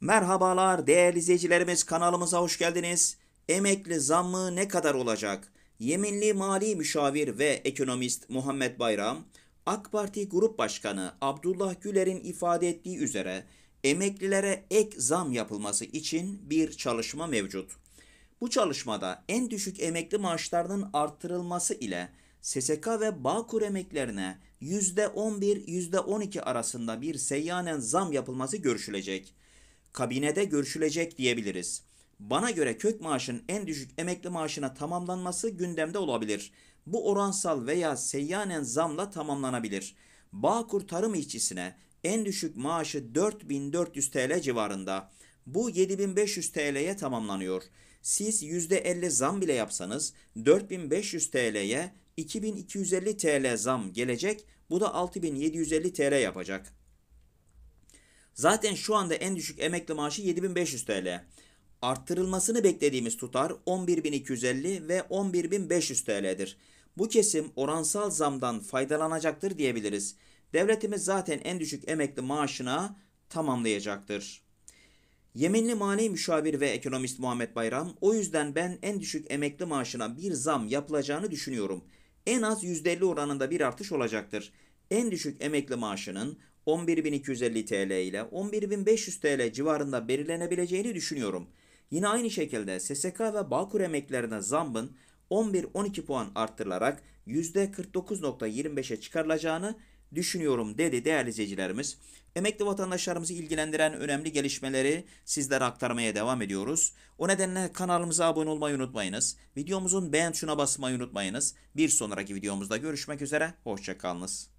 Merhabalar değerli izleyicilerimiz kanalımıza hoş geldiniz. Emekli zammı ne kadar olacak? Yeminli mali müşavir ve ekonomist Muhammed Bayram, AK Parti Grup Başkanı Abdullah Güler'in ifade ettiği üzere emeklilere ek zam yapılması için bir çalışma mevcut. Bu çalışmada en düşük emekli maaşlarının artırılması ile SSK ve Bağkur emeklerine %11-12 arasında bir seyyanen zam yapılması görüşülecek kabinede görüşülecek diyebiliriz. Bana göre kök maaşın en düşük emekli maaşına tamamlanması gündemde olabilir. Bu oransal veya seyyanen zamla tamamlanabilir. Bağkur tarım işçisine en düşük maaşı 4400 TL civarında. Bu 7500 TL'ye tamamlanıyor. Siz %50 zam bile yapsanız 4500 TL'ye 2250 TL zam gelecek. Bu da 6750 TL yapacak. Zaten şu anda en düşük emekli maaşı 7500 TL. Arttırılmasını beklediğimiz tutar 11.250 ve 11.500 TL'dir. Bu kesim oransal zamdan faydalanacaktır diyebiliriz. Devletimiz zaten en düşük emekli maaşına tamamlayacaktır. Yeminli mali müşavir ve ekonomist Muhammed Bayram, o yüzden ben en düşük emekli maaşına bir zam yapılacağını düşünüyorum. En az %50 oranında bir artış olacaktır. En düşük emekli maaşının 11.250 TL ile 11.500 TL civarında belirlenebileceğini düşünüyorum. Yine aynı şekilde SSK ve Bağkur emeklerine zambın 11-12 puan arttırılarak %49.25'e çıkarılacağını düşünüyorum dedi değerli izleyicilerimiz. Emekli vatandaşlarımızı ilgilendiren önemli gelişmeleri sizlere aktarmaya devam ediyoruz. O nedenle kanalımıza abone olmayı unutmayınız. Videomuzun beğen tuşuna basmayı unutmayınız. Bir sonraki videomuzda görüşmek üzere. Hoşçakalınız.